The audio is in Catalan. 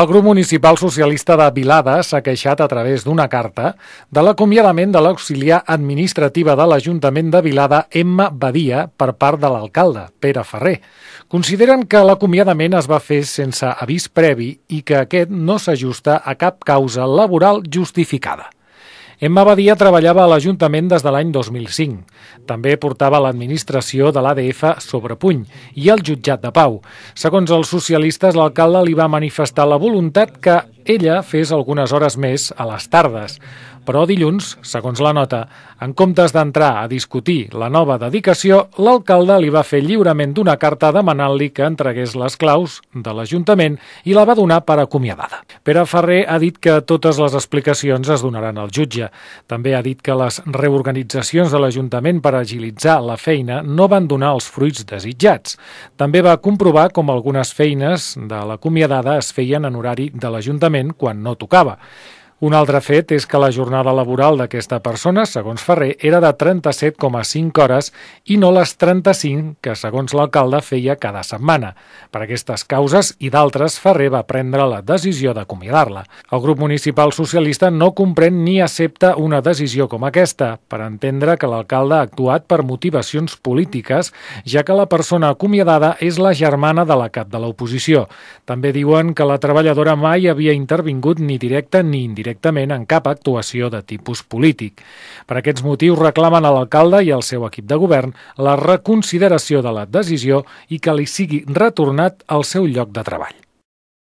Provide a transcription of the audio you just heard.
El grup municipal socialista de Vilada s'ha queixat a través d'una carta de l'acomiadament de l'auxiliar administrativa de l'Ajuntament de Vilada, Emma Badia, per part de l'alcalde, Pere Ferrer. Consideren que l'acomiadament es va fer sense avís previ i que aquest no s'ajusta a cap causa laboral justificada. Emma Badia treballava a l'Ajuntament des de l'any 2005. També portava l'administració de l'ADF sobre puny i el jutjat de pau. Segons els socialistes, l'alcalde li va manifestar la voluntat que ella fes algunes hores més a les tardes. Però dilluns, segons la nota, en comptes d'entrar a discutir la nova dedicació, l'alcalde li va fer lliurement d'una carta demanant-li que entregués les claus de l'Ajuntament i la va donar per acomiadada. Pere Ferrer ha dit que totes les explicacions es donaran al jutge. També ha dit que les reorganitzacions de l'Ajuntament per agilitzar la feina no van donar els fruits desitjats. També va comprovar com algunes feines de l'acomiadada es feien en horari de l'Ajuntament justament quan no tocava. Un altre fet és que la jornada laboral d'aquesta persona, segons Ferrer, era de 37,5 hores i no les 35 que, segons l'alcalde, feia cada setmana. Per aquestes causes i d'altres, Ferrer va prendre la decisió d'acomiadar-la. El grup municipal socialista no comprèn ni accepta una decisió com aquesta, per entendre que l'alcalde ha actuat per motivacions polítiques, ja que la persona acomiadada és la germana de la cap de l'oposició. També diuen que la treballadora mai havia intervingut ni directa ni indirecta directament en cap actuació de tipus polític. Per aquests motius reclamen a l'alcalde i al seu equip de govern la reconsideració de la decisió i que li sigui retornat al seu lloc de treball.